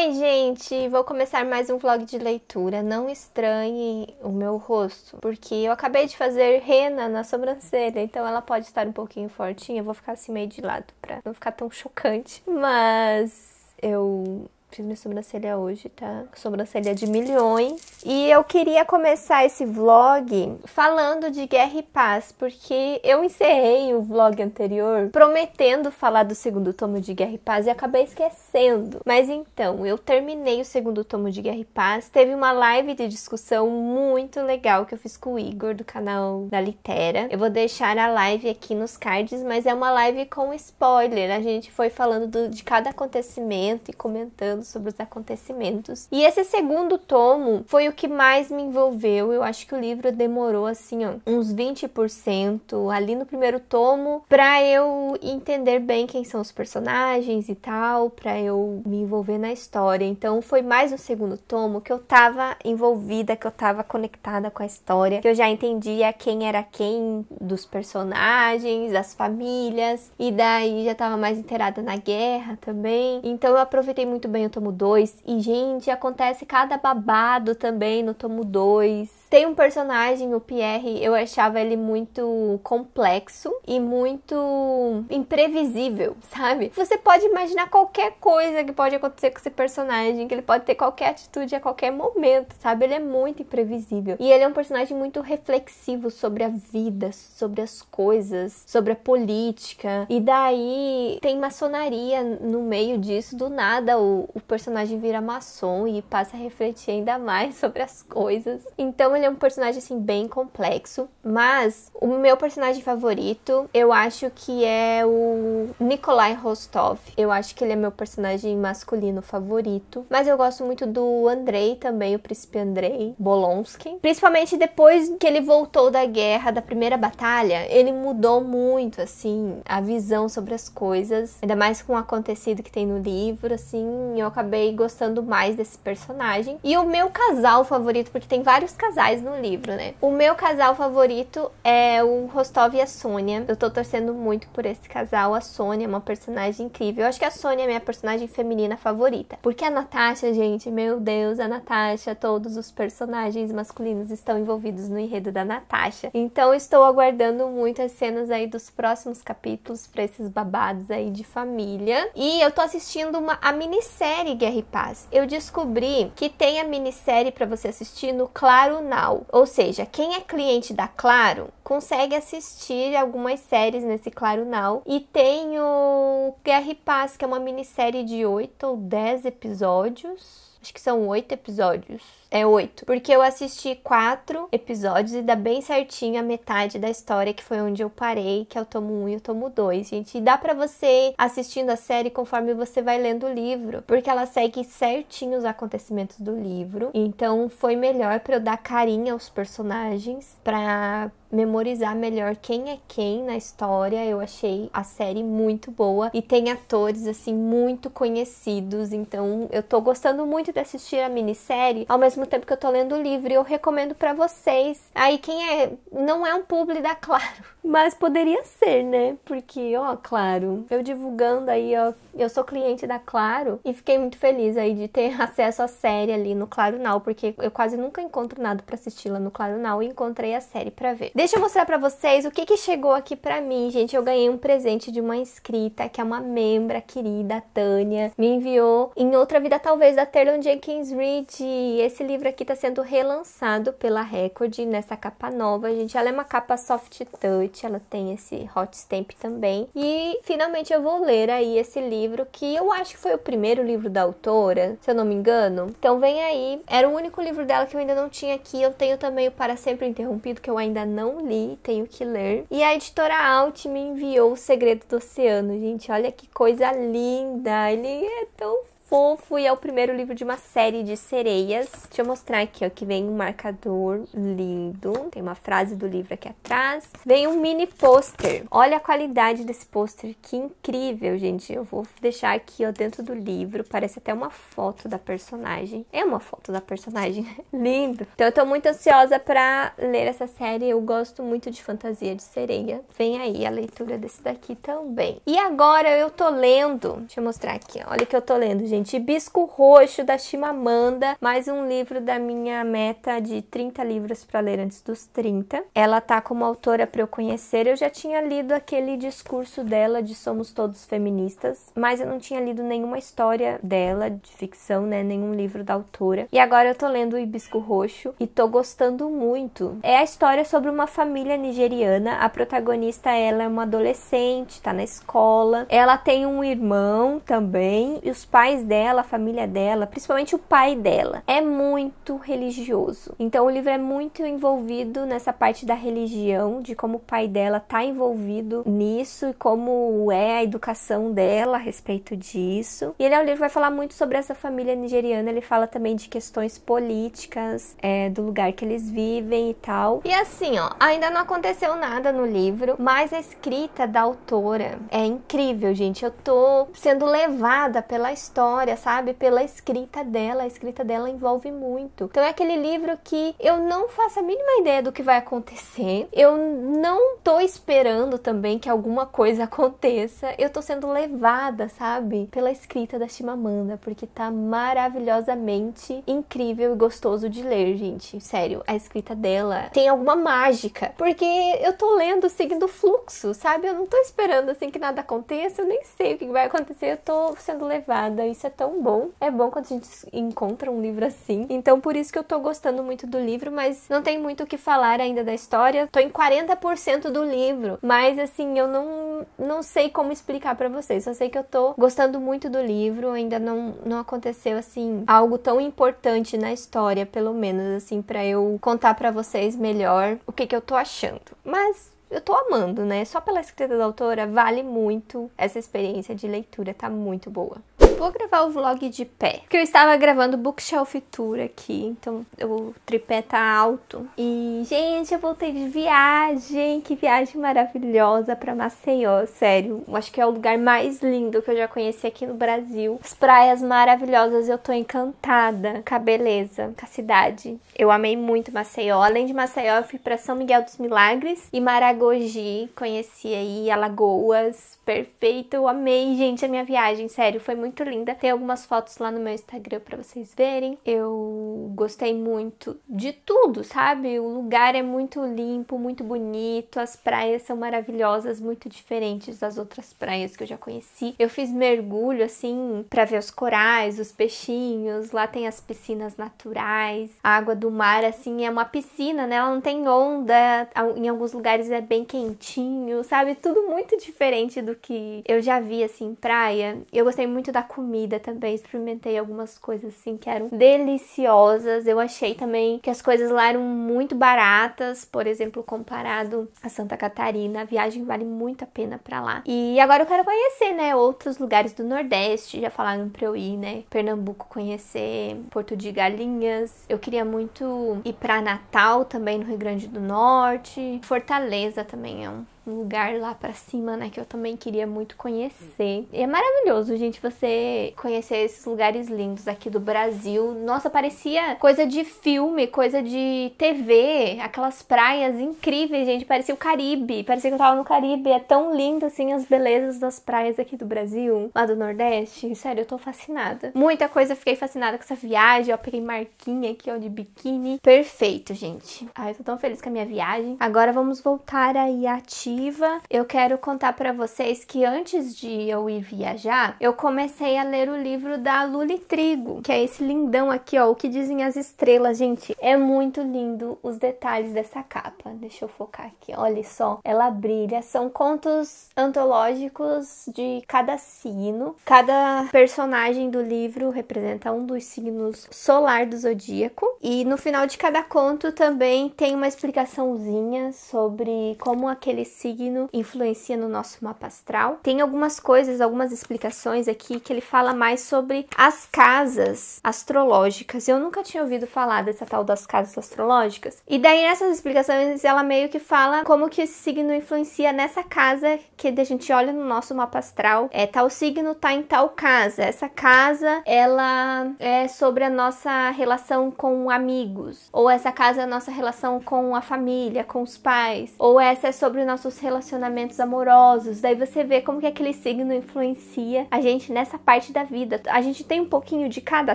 Oi, gente! Vou começar mais um vlog de leitura. Não estranhe o meu rosto, porque eu acabei de fazer rena na sobrancelha, então ela pode estar um pouquinho fortinha. Eu vou ficar assim meio de lado pra não ficar tão chocante. Mas eu Fiz minha sobrancelha hoje, tá? Sobrancelha de milhões. E eu queria começar esse vlog falando de guerra e paz, porque eu encerrei o vlog anterior prometendo falar do segundo tomo de Guerra e Paz e acabei esquecendo. Mas então, eu terminei o segundo tomo de Guerra e Paz. Teve uma live de discussão muito legal que eu fiz com o Igor, do canal da Litera. Eu vou deixar a live aqui nos cards, mas é uma live com spoiler. A gente foi falando do, de cada acontecimento e comentando sobre os acontecimentos. E esse segundo tomo foi o que mais me envolveu. Eu acho que o livro demorou assim, ó, uns 20% ali no primeiro tomo para eu entender bem quem são os personagens e tal, para eu me envolver na história. Então foi mais no segundo tomo que eu tava envolvida, que eu tava conectada com a história, que eu já entendia quem era quem dos personagens, das famílias, e daí já tava mais inteirada na guerra também. Então eu aproveitei muito bem tomo 2. E, gente, acontece cada babado também no tomo 2. Tem um personagem, o Pierre, eu achava ele muito complexo e muito imprevisível, sabe? Você pode imaginar qualquer coisa que pode acontecer com esse personagem, que ele pode ter qualquer atitude a qualquer momento, sabe? Ele é muito imprevisível. E ele é um personagem muito reflexivo sobre a vida, sobre as coisas, sobre a política. E daí tem maçonaria no meio disso, do nada o, o personagem vira maçom e passa a refletir ainda mais sobre as coisas. Então ele é um personagem assim bem complexo, mas o meu personagem favorito, eu acho que é o Nikolai Rostov. Eu acho que ele é meu personagem masculino favorito, mas eu gosto muito do Andrei também, o príncipe Andrei Bolonsky, principalmente depois que ele voltou da guerra, da primeira batalha, ele mudou muito assim a visão sobre as coisas, ainda mais com o acontecido que tem no livro, assim, eu acabei gostando mais desse personagem. E o meu casal favorito, porque tem vários casais principais no livro, né? O meu casal favorito é o Rostov e a Sônia. Eu tô torcendo muito por esse casal. A Sônia é uma personagem incrível. Eu acho que a Sônia é minha personagem feminina favorita. Porque a Natasha, gente, meu Deus, a Natasha, todos os personagens masculinos estão envolvidos no enredo da Natasha. Então estou aguardando muito as cenas aí dos próximos capítulos para esses babados aí de família. E eu tô assistindo uma a minissérie Guerra e Paz. Eu descobri que tem a minissérie para você assistir no Claro na canal. Ou seja, quem é cliente da Claro consegue assistir algumas séries nesse Claro Now e tem o Guerra e Paz, que é uma minissérie de 8 ou 10 episódios. Acho que são 8 episódios é oito. Porque eu assisti quatro episódios e dá bem certinho a metade da história, que foi onde eu parei, que é o tomo um e o tomo dois. gente. E dá para você assistindo a série conforme você vai lendo o livro, porque ela segue certinho os acontecimentos do livro. Então foi melhor para eu dar carinho aos personagens, para memorizar melhor quem é quem na história. Eu achei a série muito boa e tem atores assim muito conhecidos, então eu tô gostando muito de assistir a minissérie, ao mesmo mesmo tempo que eu tô lendo o livro. E eu recomendo para vocês. Aí quem é não é um publi da Claro mas poderia ser, né? Porque, ó, claro, eu divulgando aí, ó, eu sou cliente da Claro e fiquei muito feliz aí de ter acesso à série ali no Claro Now, porque eu quase nunca encontro nada para assistir lá no Claro Now e encontrei a série para ver. Deixa eu mostrar para vocês o que que chegou aqui para mim, gente. Eu ganhei um presente de uma inscrita, que é uma membra querida, a Tânia, me enviou em outra vida talvez da Terlan Jenkins Reid. Esse livro aqui tá sendo relançado pela Record nessa capa nova, gente. Ela é uma capa soft touch Noite, ela tem esse hot stamp também. E finalmente eu vou ler aí esse livro que eu acho que foi o primeiro livro da autora, se eu não me engano. Então vem aí, era o único livro dela que eu ainda não tinha aqui. Eu tenho também o Para Sempre Interrompido que eu ainda não li, tenho que ler. E a editora Alt me enviou O Segredo do Oceano. Gente, olha que coisa linda. Ele é tão fofo e é o primeiro livro de uma série de sereias. Deixa eu mostrar aqui, ó, que vem um marcador lindo. Tem uma frase do livro aqui atrás. Vem um mini pôster. Olha a qualidade desse pôster, que incrível, gente. Eu vou deixar aqui, ó, dentro do livro. Parece até uma foto da personagem. É uma foto da personagem. lindo. Então eu tô muito ansiosa para ler essa série. Eu gosto muito de fantasia de sereia. Vem aí a leitura desse daqui também. E agora eu tô lendo. Deixa eu mostrar aqui. Ó. Olha o que eu tô lendo, gente gente. Hibisco Roxo, da Chimamanda, mais um livro da minha meta de 30 livros para ler antes dos 30. Ela tá como autora para eu conhecer. Eu já tinha lido aquele discurso dela de Somos Todos Feministas, mas eu não tinha lido nenhuma história dela de ficção, né? Nenhum livro da autora. E agora eu tô lendo o Hibisco Roxo e tô gostando muito. É a história sobre uma família nigeriana. A protagonista, ela é uma adolescente, tá na escola. Ela tem um irmão também e os pais dela, a família dela, principalmente o pai dela, é muito religioso. Então o livro é muito envolvido nessa parte da religião, de como o pai dela tá envolvido nisso e como é a educação dela a respeito disso. E ele é um livro que vai falar muito sobre essa família nigeriana, ele fala também de questões políticas, é, do lugar que eles vivem e tal. E assim, ó, ainda não aconteceu nada no livro, mas a escrita da autora é incrível, gente. Eu tô sendo levada pela história história, sabe? Pela escrita dela. A escrita dela envolve muito. Então é aquele livro que eu não faço a mínima ideia do que vai acontecer. Eu não tô esperando também que alguma coisa aconteça. Eu tô sendo levada, sabe? Pela escrita da Chimamanda, porque tá maravilhosamente incrível e gostoso de ler, gente. Sério, a escrita dela tem alguma mágica. Porque eu tô lendo seguindo o fluxo, sabe? Eu não tô esperando assim que nada aconteça. Eu nem sei o que vai acontecer. Eu tô sendo levada. Isso é é tão bom. É bom quando a gente encontra um livro assim. Então, por isso que eu tô gostando muito do livro, mas não tem muito o que falar ainda da história. Tô em 40% do livro, mas assim, eu não, não sei como explicar para vocês. Só sei que eu tô gostando muito do livro, ainda não, não aconteceu assim algo tão importante na história, pelo menos assim, para eu contar para vocês melhor o que que eu tô achando. Mas eu tô amando, né? Só pela escrita da autora vale muito essa experiência de leitura, tá muito boa. Vou gravar o vlog de pé, porque eu estava gravando bookshelf tour aqui, então o tripé tá alto. E, gente, eu voltei de viagem, que viagem maravilhosa pra Maceió, sério. Acho que é o lugar mais lindo que eu já conheci aqui no Brasil. As praias maravilhosas, eu tô encantada com a beleza, com a cidade. Eu amei muito Maceió. Além de Maceió, eu fui pra São Miguel dos Milagres e Maragogi, conheci aí Alagoas, perfeito. Eu amei, gente, a minha viagem, sério, foi muito linda. Tem algumas fotos lá no meu Instagram para vocês verem. Eu gostei muito de tudo, sabe? O lugar é muito limpo, muito bonito, as praias são maravilhosas, muito diferentes das outras praias que eu já conheci. Eu fiz mergulho assim para ver os corais, os peixinhos, lá tem as piscinas naturais. A água do mar assim é uma piscina, né? Ela não tem onda, em alguns lugares é bem quentinho, sabe? Tudo muito diferente do que eu já vi assim praia. Eu gostei muito da comida também, experimentei algumas coisas assim que eram deliciosas. Eu achei também que as coisas lá eram muito baratas, por exemplo, comparado a Santa Catarina. A viagem vale muito a pena para lá. E agora eu quero conhecer, né, outros lugares do Nordeste, já falaram pra eu ir, né, Pernambuco conhecer, Porto de Galinhas. Eu queria muito ir para Natal também no Rio Grande do Norte. Fortaleza também é um lugar lá para cima, né, que eu também queria muito conhecer. E é maravilhoso, gente, você conhecer esses lugares lindos aqui do Brasil. Nossa, parecia coisa de filme, coisa de TV, aquelas praias incríveis, gente, parecia o Caribe, parecia que eu tava no Caribe. É tão lindo assim as belezas das praias aqui do Brasil, lá do Nordeste. Sério, eu tô fascinada. Muita coisa, fiquei fascinada com essa viagem, ó, peguei marquinha aqui, ó, de biquíni. Perfeito, gente. Ai, eu tô tão feliz com a minha viagem. Agora vamos voltar a Iati viva. Eu quero contar para vocês que antes de eu ir viajar, eu comecei a ler o livro da Luli Trigo, que é esse lindão aqui, ó, O que dizem as estrelas, gente. É muito lindo os detalhes dessa capa. Deixa eu focar aqui. Olha só, ela brilha. São contos antológicos de cada signo. Cada personagem do livro representa um dos signos solar do zodíaco e no final de cada conto também tem uma explicaçãozinha sobre como aquele signo signo influencia no nosso mapa astral. Tem algumas coisas, algumas explicações aqui que ele fala mais sobre as casas astrológicas. Eu nunca tinha ouvido falar dessa tal das casas astrológicas. E daí nessas explicações ela meio que fala como que esse signo influencia nessa casa que a gente olha no nosso mapa astral. É tal signo tá em tal casa. Essa casa ela é sobre a nossa relação com amigos, ou essa casa é a nossa relação com a família, com os pais, ou essa é sobre o nosso relacionamentos amorosos. Daí você vê como que aquele signo influencia a gente nessa parte da vida. A gente tem um pouquinho de cada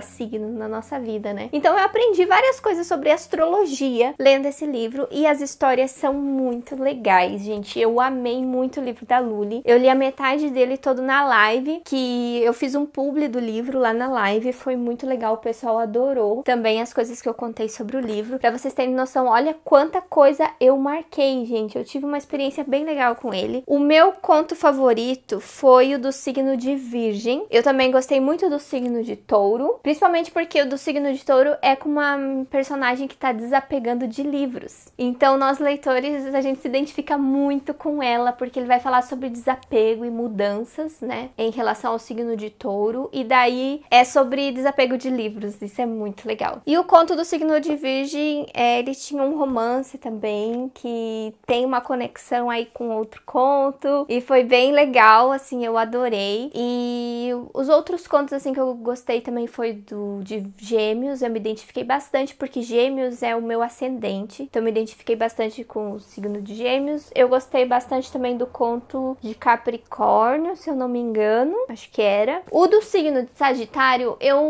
signo na nossa vida, né? Então eu aprendi várias coisas sobre astrologia lendo esse livro e as histórias são muito legais, gente. Eu amei muito o livro da Luli. Eu li a metade dele todo na live, que eu fiz um publi do livro lá na live, foi muito legal, o pessoal adorou. Também as coisas que eu contei sobre o livro. Para vocês terem noção, olha quanta coisa eu marquei, gente. Eu tive uma experiência experiência é bem legal com ele. O meu conto favorito foi o do signo de Virgem. Eu também gostei muito do signo de Touro, principalmente porque o do signo de Touro é com uma personagem que tá desapegando de livros. Então, nós leitores, a gente se identifica muito com ela, porque ele vai falar sobre desapego e mudanças, né, em relação ao signo de Touro. E daí é sobre desapego de livros, isso é muito legal. E o conto do signo de Virgem, é, ele tinha um romance também que tem uma conexão aí com outro conto. E foi bem legal, assim, eu adorei. E os outros contos, assim, que eu gostei também foi do de Gêmeos. Eu me identifiquei bastante, porque Gêmeos é o meu ascendente. Então, eu me identifiquei bastante com o signo de Gêmeos. Eu gostei bastante também do conto de Capricórnio, se eu não me engano. Acho que era. O do signo de Sagitário, eu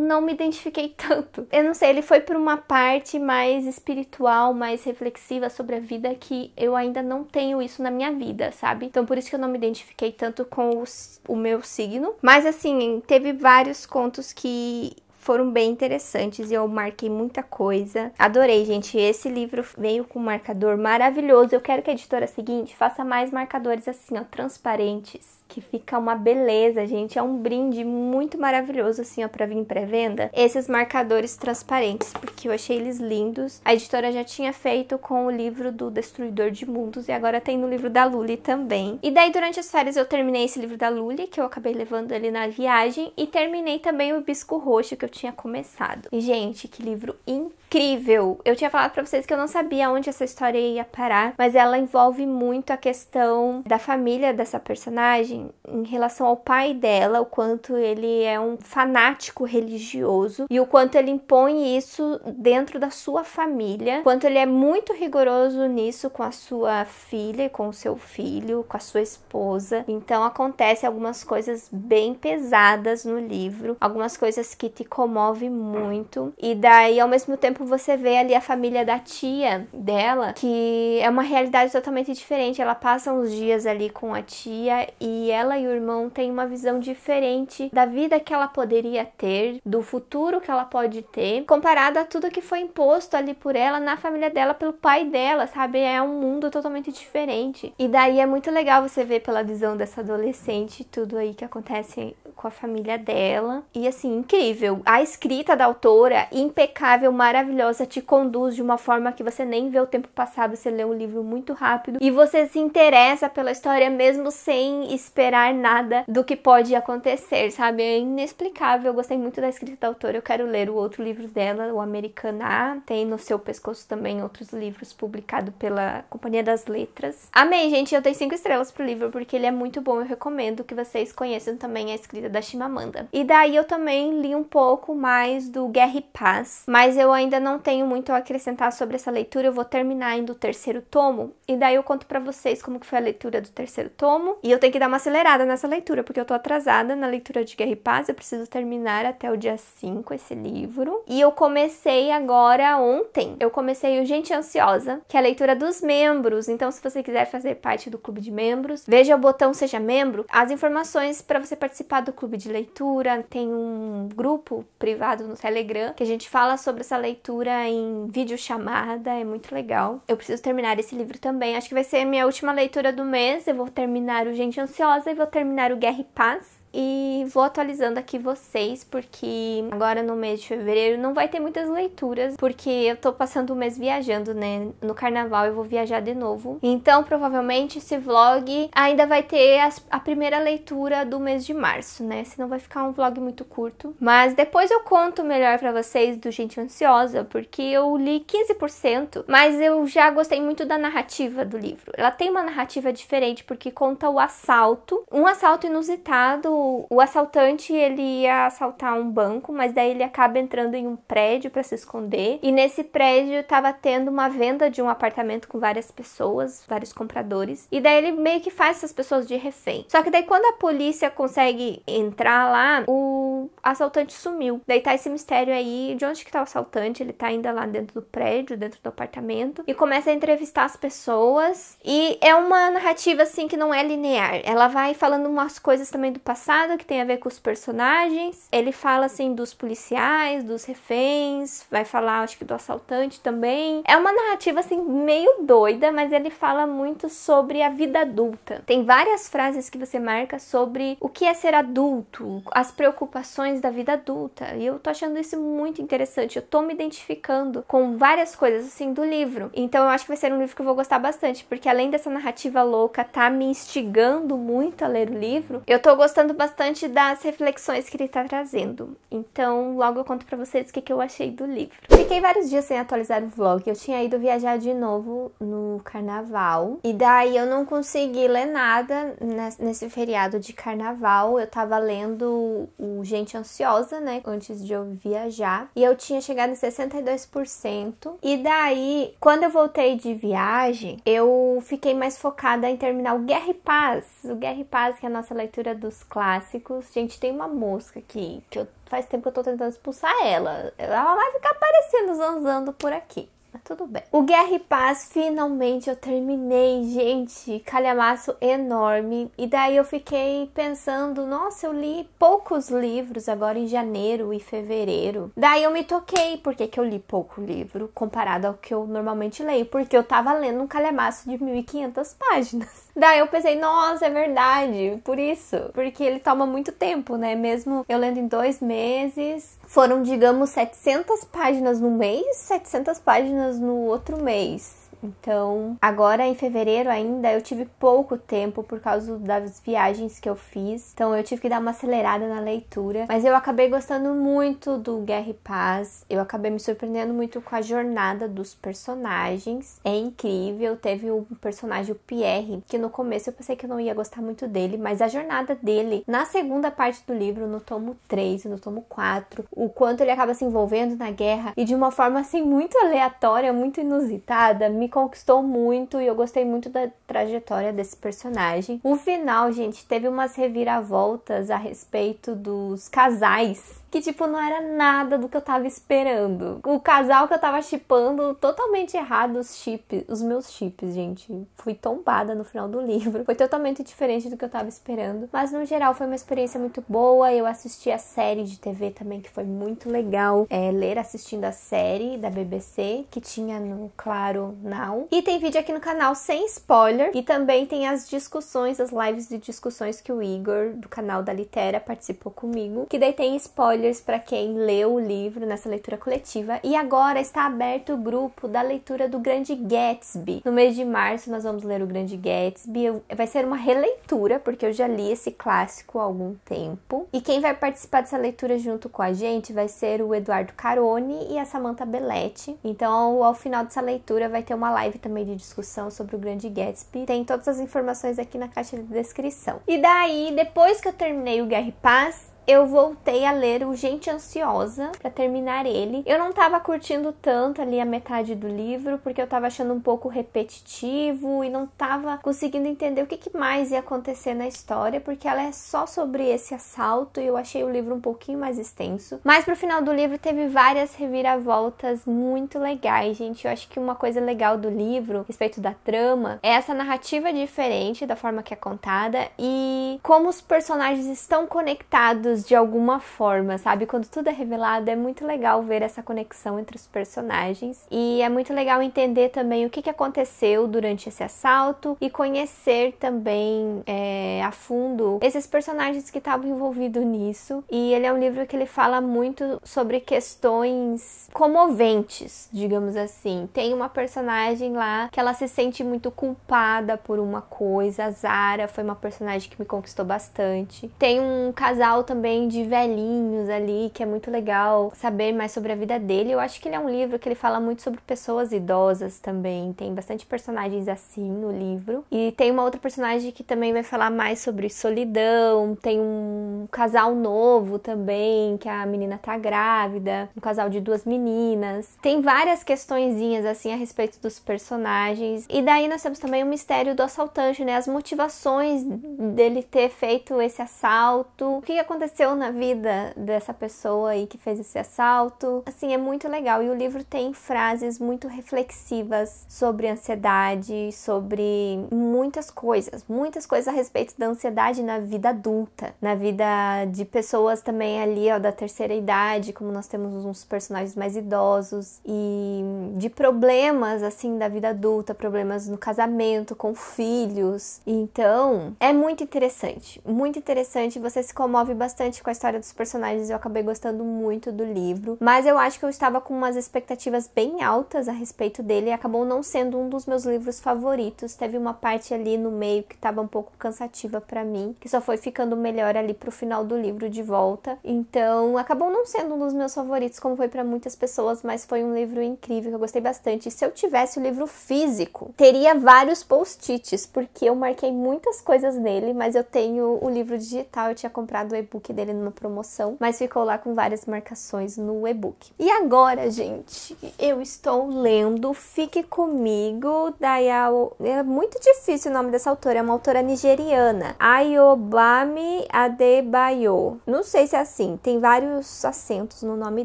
não me identifiquei tanto. Eu não sei, ele foi por uma parte mais espiritual, mais reflexiva sobre a vida que eu ainda não tenho tenho isso na minha vida, sabe? Então por isso que eu não me identifiquei tanto com os, o meu signo. Mas assim, teve vários contos que foram bem interessantes e eu marquei muita coisa. Adorei, gente. Esse livro veio com um marcador maravilhoso. Eu quero que a editora seguinte faça mais marcadores assim, ó, transparentes que fica uma beleza, gente. É um brinde muito maravilhoso, assim, ó, pra vir pré-venda. Esses marcadores transparentes, porque eu achei eles lindos. A editora já tinha feito com o livro do Destruidor de Mundos e agora tem no livro da Lully também. E daí, durante as férias, eu terminei esse livro da Lully, que eu acabei levando ele na viagem, e terminei também o Bisco Roxo, que eu tinha começado. E, gente, que livro incrível! incrível. Eu tinha falado para vocês que eu não sabia onde essa história ia parar, mas ela envolve muito a questão da família dessa personagem em relação ao pai dela, o quanto ele é um fanático religioso e o quanto ele impõe isso dentro da sua família, quanto ele é muito rigoroso nisso com a sua filha, com o seu filho, com a sua esposa. Então acontece algumas coisas bem pesadas no livro, algumas coisas que te comovem muito e daí ao mesmo tempo tempo, você vê ali a família da tia dela, que é uma realidade totalmente diferente. Ela passa uns dias ali com a tia e ela e o irmão têm uma visão diferente da vida que ela poderia ter, do futuro que ela pode ter, comparado a tudo que foi imposto ali por ela na família dela, pelo pai dela, sabe? É um mundo totalmente diferente. E daí é muito legal você ver pela visão dessa adolescente tudo aí que acontece com a família dela. E assim, incrível. A escrita da autora, impecável, maravilhosa maravilhosa, te conduz de uma forma que você nem vê o tempo passar, você lê o livro muito rápido e você se interessa pela história mesmo sem esperar nada do que pode acontecer, sabe? É inexplicável. Eu gostei muito da escrita da autora, eu quero ler o outro livro dela, o Americaná. Tem no seu pescoço também outros livros publicados pela Companhia das Letras. Amei, gente, eu tenho cinco estrelas pro livro porque ele é muito bom, eu recomendo que vocês conheçam também a escrita da Chimamanda. E daí eu também li um pouco mais do Guerra e Paz, mas eu ainda ainda não tenho muito a acrescentar sobre essa leitura, eu vou terminar ainda o terceiro tomo e daí eu conto para vocês como que foi a leitura do terceiro tomo. E eu tenho que dar uma acelerada nessa leitura, porque eu tô atrasada na leitura de Guerra e Paz, eu preciso terminar até o dia 5 esse livro. E eu comecei agora ontem. Eu comecei o Gente Ansiosa, que é a leitura dos membros. Então, se você quiser fazer parte do clube de membros, veja o botão seja membro, as informações para você participar do clube de leitura, tem um grupo privado no Telegram que a gente fala sobre essa leitura leitura em videochamada, é muito legal. Eu preciso terminar esse livro também. Acho que vai ser a minha última leitura do mês. Eu vou terminar o Gente Ansiosa e vou terminar o Guerra e Paz e vou atualizando aqui vocês, porque agora no mês de fevereiro não vai ter muitas leituras, porque eu tô passando o mês viajando, né? No carnaval eu vou viajar de novo. Então, provavelmente esse vlog ainda vai ter as, a primeira leitura do mês de março, né? Senão vai ficar um vlog muito curto. Mas depois eu conto melhor para vocês do Gente Ansiosa, porque eu li 15%, mas eu já gostei muito da narrativa do livro. Ela tem uma narrativa diferente, porque conta o assalto, um assalto inusitado o, assaltante ele ia assaltar um banco, mas daí ele acaba entrando em um prédio para se esconder. E nesse prédio estava tendo uma venda de um apartamento com várias pessoas, vários compradores. E daí ele meio que faz essas pessoas de refém. Só que daí quando a polícia consegue entrar lá, o assaltante sumiu. Daí tá esse mistério aí de onde que tá o assaltante, ele tá ainda lá dentro do prédio, dentro do apartamento e começa a entrevistar as pessoas. E é uma narrativa assim que não é linear. Ela vai falando umas coisas também do passado passado que tem a ver com os personagens. Ele fala assim dos policiais, dos reféns, vai falar acho que do assaltante também. É uma narrativa assim meio doida, mas ele fala muito sobre a vida adulta. Tem várias frases que você marca sobre o que é ser adulto, as preocupações da vida adulta. E eu tô achando isso muito interessante. Eu tô me identificando com várias coisas assim do livro. Então eu acho que vai ser um livro que eu vou gostar bastante, porque além dessa narrativa louca tá me instigando muito a ler o livro, eu tô gostando bastante das reflexões que ele está trazendo. Então, logo eu conto para vocês o que, que eu achei do livro. Fiquei vários dias sem atualizar o vlog. Eu tinha ido viajar de novo no carnaval. E daí eu não consegui ler nada nesse feriado de carnaval. Eu tava lendo o Gente Ansiosa, né? Antes de eu viajar. E eu tinha chegado em 62%. E daí, quando eu voltei de viagem, eu fiquei mais focada em terminar o Guerra e Paz. O Guerra e Paz, que é a nossa leitura dos clássicos clássicos. Gente, tem uma mosca aqui que eu, faz tempo que eu tô tentando expulsar ela. Ela vai ficar aparecendo, zanzando por aqui. Mas tudo bem. O Guerra e Paz, finalmente eu terminei, gente. Calhamaço enorme. E daí eu fiquei pensando, nossa, eu li poucos livros agora em janeiro e fevereiro. Daí eu me toquei, porque que eu li pouco livro comparado ao que eu normalmente leio. Porque eu tava lendo um calhamaço de 1.500 páginas. Daí eu pensei, nossa, é verdade, por isso. Porque ele toma muito tempo, né? Mesmo eu lendo em dois meses, foram, digamos, 700 páginas no mês, 700 páginas no outro mês. Então, agora em fevereiro ainda eu tive pouco tempo por causa das viagens que eu fiz. Então, eu tive que dar uma acelerada na leitura, mas eu acabei gostando muito do Guerra e Paz. Eu acabei me surpreendendo muito com a jornada dos personagens. É incrível, teve um personagem o Pierre, que no começo eu pensei que eu não ia gostar muito dele, mas a jornada dele na segunda parte do livro, no tomo 3 e no tomo 4, o quanto ele acaba se envolvendo na guerra e de uma forma assim muito aleatória, muito inusitada, me conquistou muito e eu gostei muito da trajetória desse personagem. O final, gente, teve umas reviravoltas a respeito dos casais, que tipo não era nada do que eu tava esperando. O casal que eu tava chipando totalmente errado os chips, os meus chips, gente. Fui tombada no final do livro. Foi totalmente diferente do que eu tava esperando, mas no geral foi uma experiência muito boa. Eu assisti a série de TV também que foi muito legal. É, ler assistindo a série da BBC que tinha no Claro na e tem vídeo aqui no canal sem spoiler. E também tem as discussões, as lives de discussões que o Igor, do canal da Litera, participou comigo. Que daí tem spoilers para quem leu o livro nessa leitura coletiva. E agora está aberto o grupo da leitura do Grande Gatsby. No mês de março nós vamos ler o Grande Gatsby. vai ser uma releitura, porque eu já li esse clássico há algum tempo. E quem vai participar dessa leitura junto com a gente vai ser o Eduardo Carone e a Samanta Belletti. Então, ao final dessa leitura, vai ter uma live também de discussão sobre o Grande Gatsby. Tem todas as informações aqui na caixa de descrição. E daí, depois que eu terminei o Guerra e Paz, eu voltei a ler o Gente Ansiosa para terminar ele. Eu não tava curtindo tanto ali a metade do livro, porque eu tava achando um pouco repetitivo e não tava conseguindo entender o que, que mais ia acontecer na história, porque ela é só sobre esse assalto e eu achei o livro um pouquinho mais extenso. Mas pro final do livro teve várias reviravoltas muito legais, gente. Eu acho que uma coisa legal do livro, a respeito da trama, é essa narrativa diferente da forma que é contada e como os personagens estão conectados de alguma forma, sabe? Quando tudo é revelado, é muito legal ver essa conexão entre os personagens e é muito legal entender também o que, que aconteceu durante esse assalto e conhecer também é, a fundo esses personagens que estavam envolvidos nisso. E ele é um livro que ele fala muito sobre questões comoventes, digamos assim. Tem uma personagem lá que ela se sente muito culpada por uma coisa. A Zara foi uma personagem que me conquistou bastante. Tem um casal também também de velhinhos ali, que é muito legal saber mais sobre a vida dele. Eu acho que ele é um livro que ele fala muito sobre pessoas idosas também. Tem bastante personagens assim no livro. E tem uma outra personagem que também vai falar mais sobre solidão. Tem um casal novo também, que a menina tá grávida. Um casal de duas meninas. Tem várias questõezinhas assim a respeito dos personagens. E daí nós temos também o mistério do assaltante, né? As motivações dele ter feito esse assalto. O que aconteceu? aconteceu na vida dessa pessoa aí que fez esse assalto. Assim, é muito legal. E o livro tem frases muito reflexivas sobre ansiedade, sobre muitas coisas, muitas coisas a respeito da ansiedade na vida adulta, na vida de pessoas também ali, ó, da terceira idade, como nós temos uns personagens mais idosos, e de problemas, assim, da vida adulta, problemas no casamento, com filhos. Então, é muito interessante, muito interessante. Você se comove bastante bastante com a história dos personagens, eu acabei gostando muito do livro, mas eu acho que eu estava com umas expectativas bem altas a respeito dele e acabou não sendo um dos meus livros favoritos. Teve uma parte ali no meio que estava um pouco cansativa para mim, que só foi ficando melhor ali pro final do livro de volta. Então, acabou não sendo um dos meus favoritos, como foi para muitas pessoas, mas foi um livro incrível que eu gostei bastante. Se eu tivesse o livro físico, teria vários post-its, porque eu marquei muitas coisas nele, mas eu tenho o livro digital, eu tinha comprado o e-book e-book dele numa promoção, mas ficou lá com várias marcações no e-book. E agora, gente, eu estou lendo Fique Comigo, da Yao... É muito difícil o nome dessa autora, é uma autora nigeriana. Ayobami Adebayo. Não sei se é assim, tem vários acentos no nome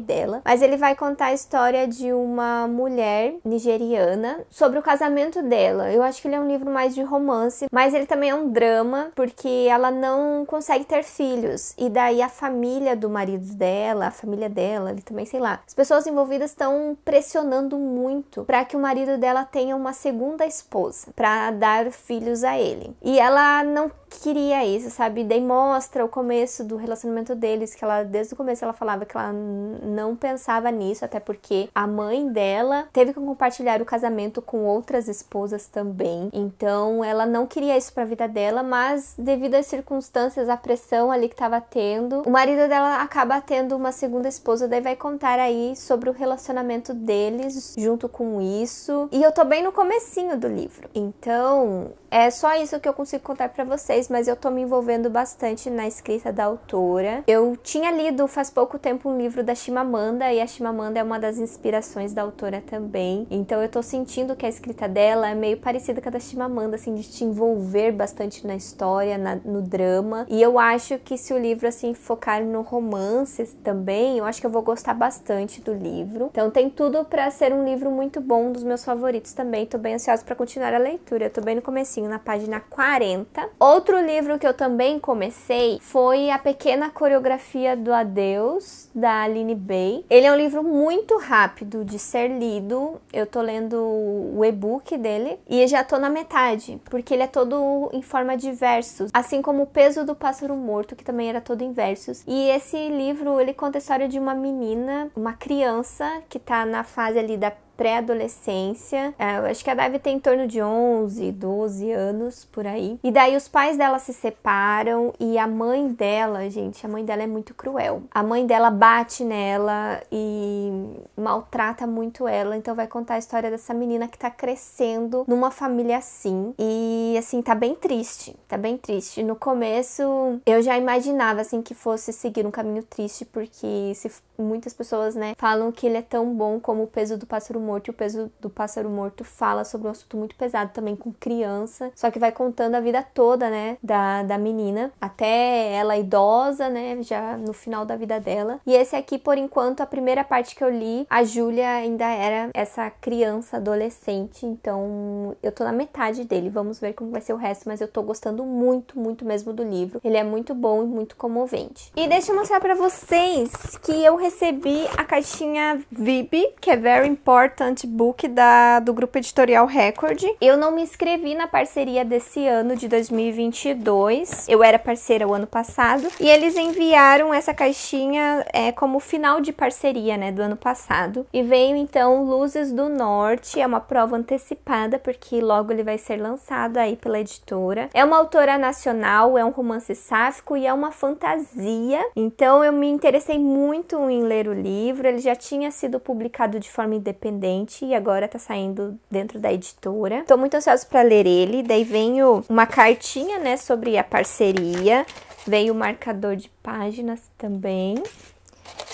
dela, mas ele vai contar a história de uma mulher nigeriana sobre o casamento dela. Eu acho que ele é um livro mais de romance, mas ele também é um drama, porque ela não consegue ter filhos. E daí a família do marido dela, a família dela, ele também, sei lá. As pessoas envolvidas estão pressionando muito para que o marido dela tenha uma segunda esposa, para dar filhos a ele. E ela não queria isso, sabe? Daí mostra o começo do relacionamento deles, que ela desde o começo ela falava que ela não pensava nisso, até porque a mãe dela teve que compartilhar o casamento com outras esposas também. Então, ela não queria isso para a vida dela, mas devido às circunstâncias, à pressão ali que estava tendo, o marido dela acaba tendo uma segunda esposa, daí vai contar aí sobre o relacionamento deles junto com isso. E eu tô bem no comecinho do livro. Então, é só isso que eu consigo contar para vocês, mas eu tô me envolvendo bastante na escrita da autora. Eu tinha lido faz pouco tempo um livro da Chimamanda e a Chimamanda é uma das inspirações da autora também. Então eu tô sentindo que a escrita dela é meio parecida com a da Chimamanda, assim, de te envolver bastante na história, na, no drama. E eu acho que se o livro assim focar no romance também, eu acho que eu vou gostar bastante do livro. Então tem tudo para ser um livro muito bom, um dos meus favoritos também. Tô bem ansiosa para continuar a leitura. Eu tô bem no começo comecinho, na página 40. Outro livro que eu também comecei foi A Pequena Coreografia do Adeus, da Aline Bay. Ele é um livro muito rápido de ser lido. Eu tô lendo o e-book dele e já tô na metade, porque ele é todo em forma de versos, assim como O Peso do Pássaro Morto, que também era todo em versos. E esse livro, ele conta a história de uma menina, uma criança que tá na fase ali da pré-adolescência. É, eu acho que a Dave tem em torno de 11, 12 anos por aí. E daí os pais dela se separam e a mãe dela, gente, a mãe dela é muito cruel. A mãe dela bate nela e maltrata muito ela. Então vai contar a história dessa menina que tá crescendo numa família assim. E assim, tá bem triste. Tá bem triste. No começo eu já imaginava assim que fosse seguir um caminho triste porque se muitas pessoas, né, falam que ele é tão bom como o peso do pássaro morto. E o peso do pássaro morto fala sobre um assunto muito pesado também com criança, só que vai contando a vida toda, né, da, da menina, até ela idosa, né, já no final da vida dela. E esse aqui, por enquanto, a primeira parte que eu li, a Júlia ainda era essa criança adolescente, então eu tô na metade dele. Vamos ver como vai ser o resto, mas eu tô gostando muito, muito mesmo do livro. Ele é muito bom e muito comovente. E deixa eu mostrar para vocês que eu recebi a caixinha Vibe que é Very Important Book da, do grupo editorial Record. Eu não me inscrevi na parceria desse ano de 2022. Eu era parceira o ano passado e eles enviaram essa caixinha é, como final de parceria, né, do ano passado. E veio então Luzes do Norte, é uma prova antecipada porque logo ele vai ser lançado aí pela editora. É uma autora nacional, é um romance sáfico e é uma fantasia. Então eu me interessei muito em em ler o livro. Ele já tinha sido publicado de forma independente e agora está saindo dentro da editora. Estou muito ansiosa para ler ele. Daí veio uma cartinha, né, sobre a parceria. Veio o marcador de páginas também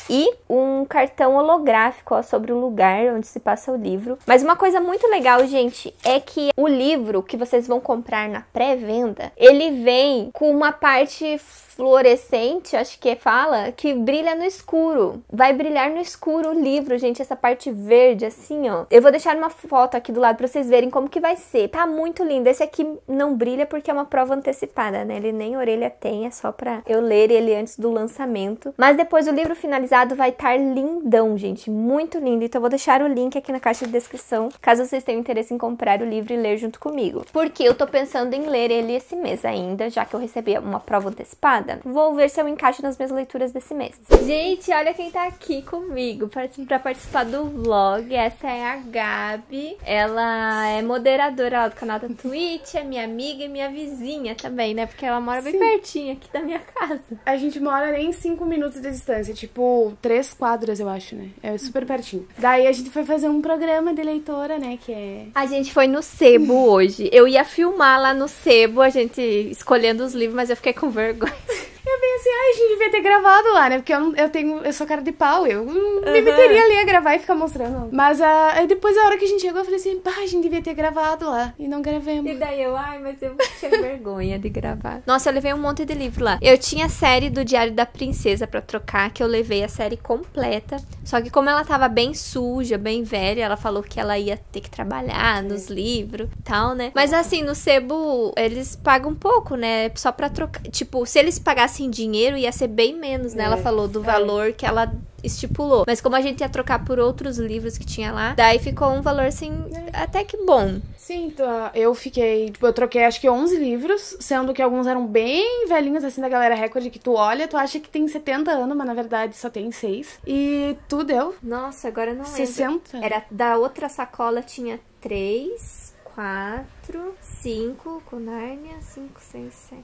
e um cartão holográfico ó, sobre o lugar onde se passa o livro. Mas uma coisa muito legal, gente, é que o livro que vocês vão comprar na pré-venda, ele vem com uma parte fluorescente, acho que fala, que brilha no escuro. Vai brilhar no escuro o livro, gente, essa parte verde assim, ó. Eu vou deixar uma foto aqui do lado para vocês verem como que vai ser. Tá muito lindo. Esse aqui não brilha porque é uma prova antecipada, né? Ele nem orelha tem, é só para eu ler ele antes do lançamento. Mas depois o livro finalizado finalizado vai estar lindão, gente, muito lindo. Então eu vou deixar o link aqui na caixa de descrição, caso vocês tenham interesse em comprar o livro e ler junto comigo. Porque eu tô pensando em ler ele esse mês ainda, já que eu recebi uma prova antecipada. Vou ver se eu encaixo nas minhas leituras desse mês. Gente, olha quem tá aqui comigo para participar do vlog. Essa é a Gabi. Ela é moderadora lá do canal da Twitch, é minha amiga e minha vizinha também, né? Porque ela mora Sim. bem pertinho aqui da minha casa. A gente mora nem 5 minutos de distância, tipo três quadras, eu acho, né? É super pertinho. Daí a gente foi fazer um programa de leitora, né? Que é. A gente foi no sebo hoje. Eu ia filmar lá no sebo, a gente escolhendo os livros, mas eu fiquei com vergonha. Eu pensei, assim, ai, a gente devia ter gravado lá, né? Porque eu, eu tenho. Eu sou cara de pau, eu uhum. me meteria ali a gravar e ficar mostrando. Mas uh, depois a hora que a gente chegou, eu falei assim, pá, a gente devia ter gravado lá. E não gravemos. E daí eu, ai, mas eu tinha vergonha de gravar. Nossa, eu levei um monte de livro lá. Eu tinha a série do Diário da Princesa pra trocar, que eu levei a série completa. Só que como ela tava bem suja, bem velha, ela falou que ela ia ter que trabalhar é. nos livros e tal, né? Mas assim, no sebo, eles pagam pouco, né? Só pra trocar. Tipo, se eles pagassem pagasse em dinheiro, ia ser bem menos, né? É, ela falou do é. valor é. que ela estipulou. Mas como a gente ia trocar por outros livros que tinha lá, daí ficou um valor assim, é. até que bom. Sim, tá. eu fiquei, tipo, eu troquei acho que 11 livros, sendo que alguns eram bem velhinhos, assim, da galera recorde, que tu olha, tu acha que tem 70 anos, mas na verdade só tem 6. E tu deu. Nossa, agora eu não 60. Era da outra sacola tinha 3, 4, 5, com Nárnia, 5, 6, 7,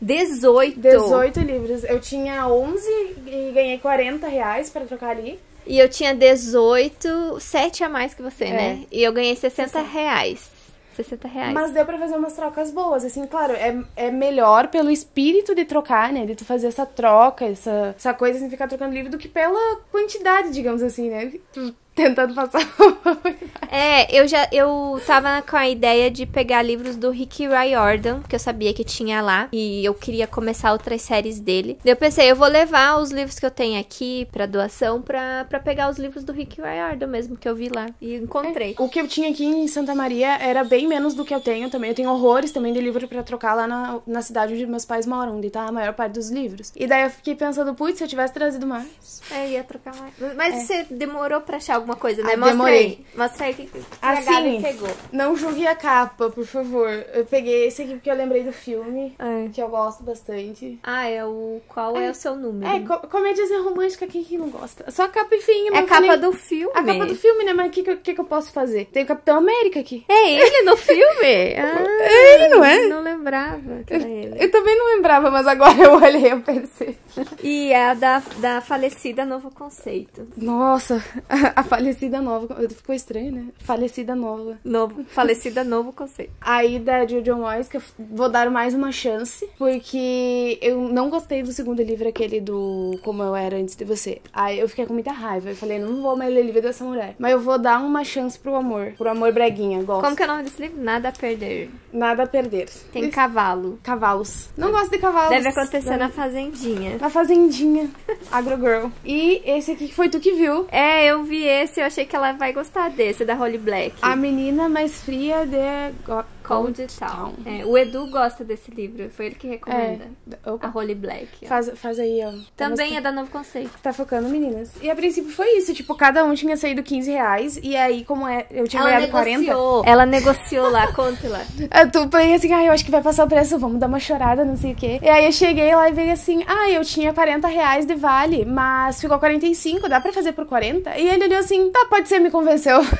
18. 18 livros. Eu tinha 11 e ganhei 40 reais pra trocar ali. E eu tinha 18, 7 a mais que você, é. né? E eu ganhei 60 60. reais. 60 reais. Mas deu pra fazer umas trocas boas, assim, claro, é, é melhor pelo espírito de trocar, né? De tu fazer essa troca, essa, essa coisa assim, ficar trocando livro, do que pela quantidade, digamos assim, né? tentando passar. é, eu já eu tava com a ideia de pegar livros do Rick Riordan, que eu sabia que tinha lá, e eu queria começar outras séries dele. Eu pensei, eu vou levar os livros que eu tenho aqui para doação para pegar os livros do Rick Riordan mesmo que eu vi lá e encontrei. É. O que eu tinha aqui em Santa Maria era bem menos do que eu tenho também. Eu tenho horrores também de livro para trocar lá na, na cidade onde meus pais moram, onde tá a maior parte dos livros. E daí eu fiquei pensando, putz, se eu tivesse trazido mais. É, ia trocar mais. Mas é. você demorou pra achar alguma coisa, né? Ah, mostra demorei. aí. Mostra aí que, que assim, a Gabi pegou. Não julgue a capa, por favor. Eu peguei esse aqui porque eu lembrei do filme, é. que eu gosto bastante. Ah, é o. Qual é, é o seu número? É, com romântica, quem que não gosta? Só a capa, enfim. É a capa do filme. A capa do filme, né? Mas o que, que, que, eu posso fazer? Tem o Capitão América aqui. É ele no filme? É ah, é ele, não é? Não lembrava que era ele. Eu, eu também não lembrava, mas agora eu olhei e pensei. e a da, da falecida Novo Conceito. Nossa, a, a Falecida nova. Ficou estranho, né? Falecida nova. Novo. Falecida novo conceito. Aí da Jojo Moyes, que eu vou dar mais uma chance, porque eu não gostei do segundo livro, aquele do Como Eu Era Antes de Você. Aí eu fiquei com muita raiva. Eu falei, não vou mais ler livro dessa mulher. Mas eu vou dar uma chance pro amor. Pro amor breguinha, gosto. Como que é o nome desse livro? Nada a Perder. Nada a Perder. Tem cavalo. Cavalos. Não gosto de cavalos. Deve acontecer na fazendinha. Na fazendinha. Agro Girl. E esse aqui que foi tu que viu. É, eu vi esse esse eu achei que ela vai gostar desse, da Holly Black. A menina mais fria de Cold, Town. É, o Edu gosta desse livro, foi ele que recomenda. É. A Holy Black. Faz, faz aí, ó. Também é da Novo Conceito. Tá focando meninas. E a princípio foi isso, tipo, cada um tinha saído 15 reais, e aí como é, eu tinha ganhado 40. Ela negociou lá, conta lá. Eu é, tô falei assim, ah, eu acho que vai passar o preço, vamos dar uma chorada, não sei o quê. E aí eu cheguei lá e veio assim, ah, eu tinha 40 reais de vale, mas ficou 45, dá pra fazer por 40? E ele olhou assim, tá, pode ser, me convenceu.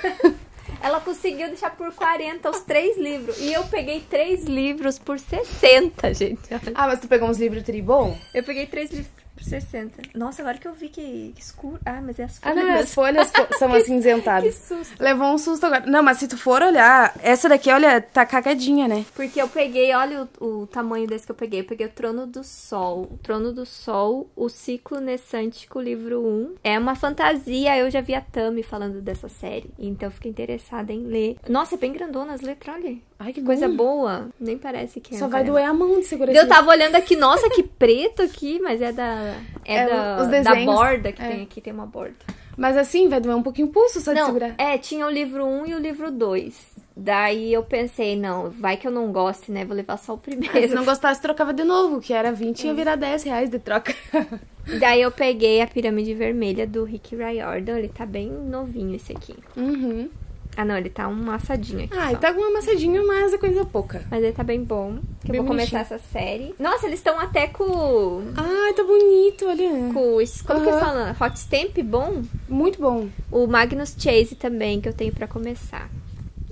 Ela conseguiu deixar por 40 os três livros. E eu peguei três livros por 60, gente. Ah, mas tu pegou uns livros tribom? Eu peguei três livros por 60. Nossa, agora que eu vi que, que escuro. Ah, mas é as folhas. Ah, não, as folhas são acinzentadas. que susto. Levou um susto agora. Não, mas se tu for olhar, essa daqui, olha, tá cagadinha, né? Porque eu peguei, olha o, o tamanho desse que eu peguei. Eu peguei o Trono do Sol. O Trono do Sol, o ciclo Nessântico, livro 1. É uma fantasia. Eu já vi a Tami falando dessa série. Então fiquei interessada em ler. Nossa, é bem grandona as letras, olha. Ai, que coisa hum. boa. Nem parece que é. Só vai doer a mão de segurar Eu tava olhando aqui, nossa, que preto aqui, mas é da. É, é da, da borda que é. tem aqui, tem uma borda. Mas assim, vai doer um pouquinho o pulso só não, de segurar. É, tinha o livro 1 um e o livro 2. Daí eu pensei, não, vai que eu não goste, né? Vou levar só o primeiro. Ah, se não gostasse, trocava de novo, que era 20 e ia é. virar 10 reais de troca. Daí eu peguei a pirâmide vermelha do Rick Riordan. Ele tá bem novinho esse aqui. Uhum. Ah, não, ele tá um amassadinho aqui. Ah, só. ele tá com um amassadinho, mas a é coisa pouca. Mas ele tá bem bom. Que bem eu vou começar essa série. Nossa, eles estão até com. Ah, tá bonito, olha. Com. Como uhum. que fala? Hot Stamp bom? Muito bom. O Magnus Chase também, que eu tenho para começar.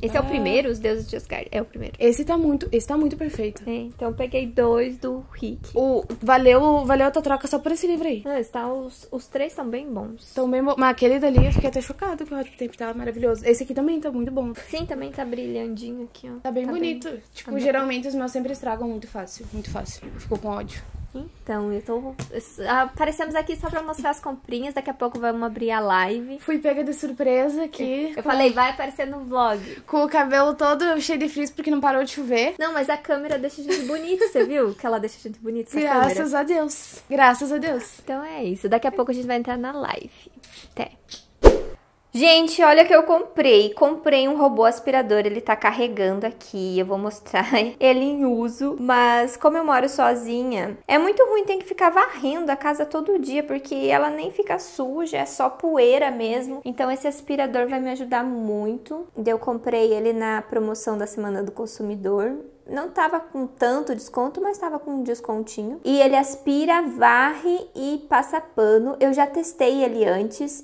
Esse é, é o ah. primeiro, Os Deuses de Asgard? É o primeiro. Esse tá muito, esse tá muito perfeito. É, então eu peguei dois do Rick. O, valeu, valeu a tua troca só por esse livro aí. Não, é, está, os, os três estão bem bons. Tão bem bons. Mas aquele dali eu fiquei até chocada que o Hot Tempo tava maravilhoso. Esse aqui também tá muito bom. Sim, também tá brilhandinho aqui, ó. Tá bem tá bonito. Bem. Tipo, geralmente os meus sempre estragam muito fácil. Muito fácil. Ficou com ódio. Então, eu tô. Ah, aparecemos aqui só pra mostrar as comprinhas, daqui a pouco vamos abrir a live. Fui pega de surpresa aqui. Eu com... falei, vai aparecer no vlog. Com o cabelo todo cheio de frizz porque não parou de chover. Não, mas a câmera deixa a gente bonita, você viu? Que ela deixa a gente bonita, essa Graças câmera. a Deus. Graças a Deus. Então é isso. Daqui a pouco a gente vai entrar na live. Até. Gente, olha que eu comprei. Comprei um robô aspirador, ele tá carregando aqui, eu vou mostrar ele em uso. Mas como eu moro sozinha, é muito ruim ter que ficar varrendo a casa todo dia, porque ela nem fica suja, é só poeira mesmo. Então esse aspirador vai me ajudar muito. Eu comprei ele na promoção da Semana do Consumidor, não estava com tanto desconto, mas estava com um descontinho. E ele aspira, varre e passa pano. Eu já testei ele antes.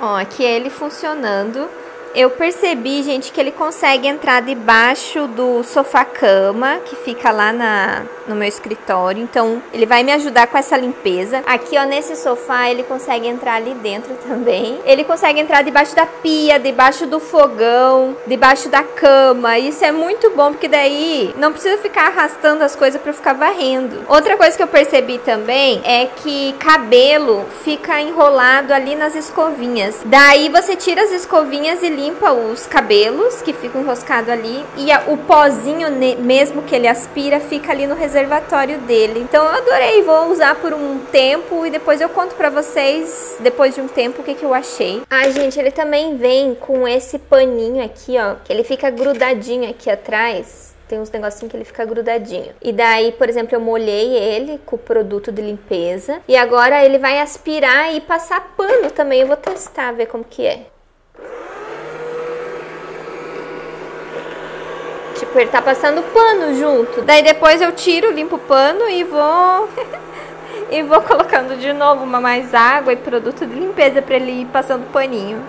Ó, aqui é ele funcionando eu percebi, gente, que ele consegue entrar debaixo do sofá-cama que fica lá na, no meu escritório. Então, ele vai me ajudar com essa limpeza. Aqui, ó, nesse sofá, ele consegue entrar ali dentro também. Ele consegue entrar debaixo da pia, debaixo do fogão, debaixo da cama. Isso é muito bom, porque daí não precisa ficar arrastando as coisas para ficar varrendo. Outra coisa que eu percebi também é que cabelo fica enrolado ali nas escovinhas. Daí você tira as escovinhas e limpa os cabelos que ficam enroscados ali e a, o pozinho, ne, mesmo que ele aspira, fica ali no reservatório dele. Então eu adorei, vou usar por um tempo e depois eu conto pra vocês, depois de um tempo, o que, que eu achei. Ah, gente, ele também vem com esse paninho aqui, ó, que ele fica grudadinho aqui atrás. Tem uns negocinhos que ele fica grudadinho. E daí, por exemplo, eu molhei ele com o produto de limpeza. E agora ele vai aspirar e passar pano também. Eu vou testar, ver como que é. Tipo, ele tá passando pano junto. Daí depois eu tiro, limpo o pano e vou. e vou colocando de novo uma mais água e produto de limpeza para ele ir passando paninho.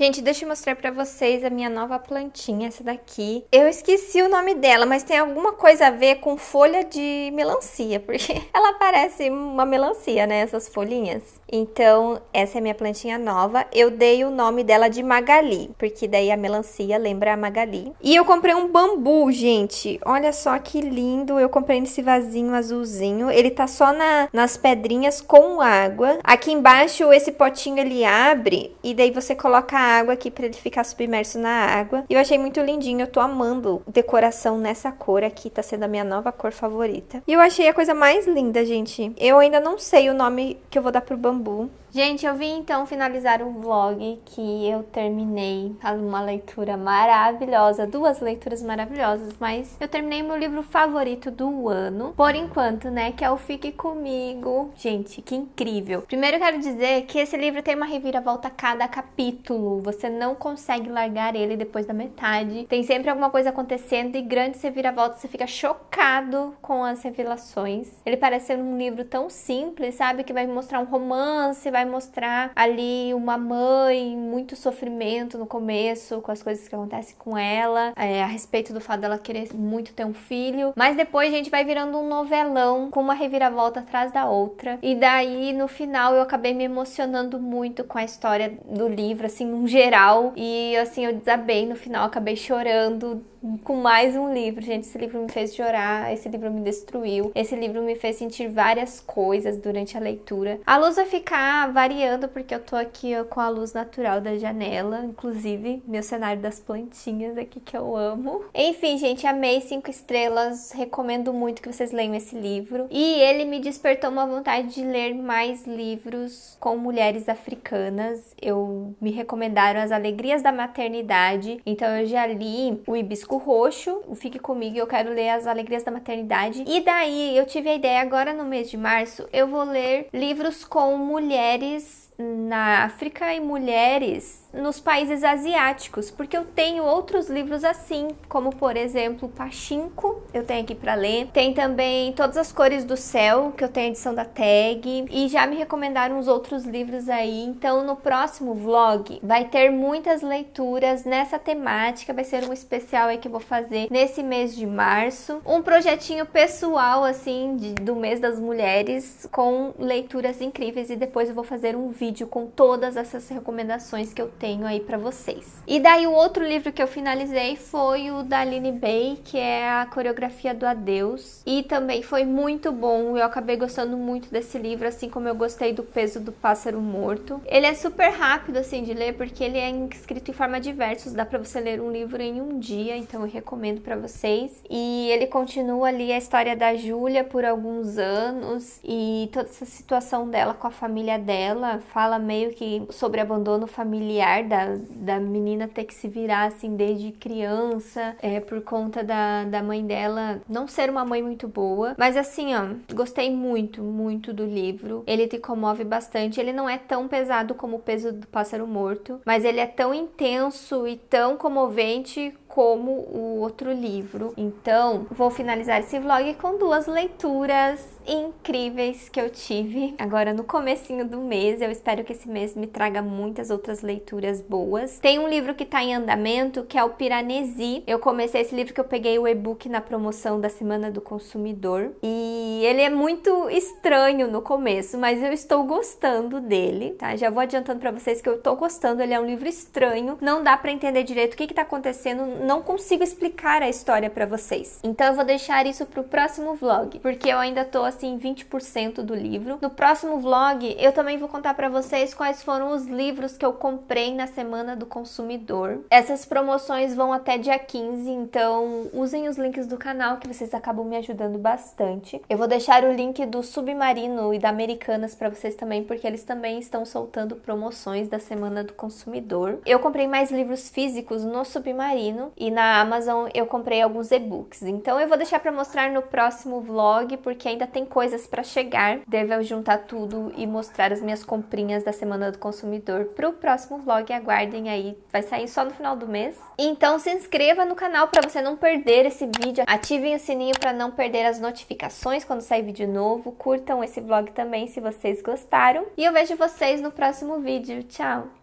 Gente, deixa eu mostrar para vocês a minha nova plantinha, essa daqui. Eu esqueci o nome dela, mas tem alguma coisa a ver com folha de melancia, porque ela parece uma melancia, né, essas folhinhas. Então, essa é minha plantinha nova. Eu dei o nome dela de Magali, porque daí a melancia lembra a Magali. E eu comprei um bambu, gente. Olha só que lindo. Eu comprei nesse vasinho azulzinho. Ele tá só na, nas pedrinhas com água. Aqui embaixo, esse potinho ele abre e daí você coloca a água aqui para ele ficar submerso na água. E eu achei muito lindinho, eu tô amando decoração nessa cor aqui, tá sendo a minha nova cor favorita. E eu achei a coisa mais linda, gente. Eu ainda não sei o nome que eu vou dar pro bambu, Gente, eu vim então finalizar o vlog que eu terminei uma leitura maravilhosa, duas leituras maravilhosas, mas eu terminei meu livro favorito do ano, por enquanto, né, que é o Fique Comigo. Gente, que incrível. Primeiro eu quero dizer que esse livro tem uma reviravolta a cada capítulo, você não consegue largar ele depois da metade. Tem sempre alguma coisa acontecendo e grandes reviravoltas, você fica chocado com as revelações. Ele parece ser um livro tão simples, sabe, que vai mostrar um romance, vai vai mostrar ali uma mãe, muito sofrimento no começo, com as coisas que acontecem com ela, é, a respeito do fato dela querer muito ter um filho. Mas depois a gente vai virando um novelão com uma reviravolta atrás da outra. E daí no final eu acabei me emocionando muito com a história do livro, assim, num geral. E assim, eu desabei no final, acabei chorando com mais um livro. Gente, esse livro me fez chorar, esse livro me destruiu, esse livro me fez sentir várias coisas durante a leitura. A Lusa ficar variando porque eu tô aqui com a luz natural da janela, inclusive meu cenário das plantinhas aqui que eu amo. Enfim, gente, amei cinco estrelas, recomendo muito que vocês leiam esse livro. E ele me despertou uma vontade de ler mais livros com mulheres africanas. Eu me recomendaram As Alegrias da Maternidade, então eu já li O Hibisco Roxo, o Fique Comigo, eu quero ler As Alegrias da Maternidade. E daí eu tive a ideia agora no mês de março, eu vou ler livros com mulheres that is na África e mulheres nos países asiáticos, porque eu tenho outros livros assim, como por exemplo Pachinko, eu tenho aqui para ler. Tem também Todas as Cores do Céu, que eu tenho edição da Tag, e já me recomendaram os outros livros aí. Então no próximo vlog vai ter muitas leituras nessa temática, vai ser um especial aí que eu vou fazer nesse mês de março, um projetinho pessoal assim de, do mês das mulheres com leituras incríveis e depois eu vou fazer um vídeo vídeo com todas essas recomendações que eu tenho aí para vocês. E daí o outro livro que eu finalizei foi o da Aline Bay, que é a coreografia do adeus, e também foi muito bom. Eu acabei gostando muito desse livro, assim como eu gostei do Peso do Pássaro Morto. Ele é super rápido assim de ler porque ele é escrito em forma de versos, dá para você ler um livro em um dia, então eu recomendo para vocês. E ele continua ali a história da Júlia por alguns anos e toda essa situação dela com a família dela, fala meio que sobre abandono familiar da, da menina ter que se virar assim desde criança, é, por conta da, da mãe dela não ser uma mãe muito boa. Mas assim, ó, gostei muito, muito do livro. Ele te comove bastante. Ele não é tão pesado como o peso do pássaro morto, mas ele é tão intenso e tão comovente como o outro livro. Então, vou finalizar esse vlog com duas leituras incríveis que eu tive agora no comecinho do mês. Eu espero que esse mês me traga muitas outras leituras boas. Tem um livro que está em andamento, que é o Piranesi. Eu comecei esse livro que eu peguei o e-book na promoção da Semana do Consumidor e ele é muito estranho no começo, mas eu estou gostando dele, tá? Já vou adiantando para vocês que eu estou gostando, ele é um livro estranho, não dá para entender direito o que está acontecendo não consigo explicar a história para vocês. Então eu vou deixar isso pro próximo vlog, porque eu ainda tô assim 20% do livro. No próximo vlog eu também vou contar para vocês quais foram os livros que eu comprei na semana do consumidor. Essas promoções vão até dia 15, então usem os links do canal que vocês acabam me ajudando bastante. Eu vou deixar o link do Submarino e da Americanas para vocês também, porque eles também estão soltando promoções da semana do consumidor. Eu comprei mais livros físicos no Submarino e na Amazon eu comprei alguns e-books. Então eu vou deixar para mostrar no próximo vlog, porque ainda tem coisas para chegar. Devo juntar tudo e mostrar as minhas comprinhas da semana do consumidor pro próximo vlog. Aguardem aí, vai sair só no final do mês. Então se inscreva no canal para você não perder esse vídeo. Ativem o sininho para não perder as notificações quando sair vídeo novo. Curtam esse vlog também se vocês gostaram. E eu vejo vocês no próximo vídeo. Tchau!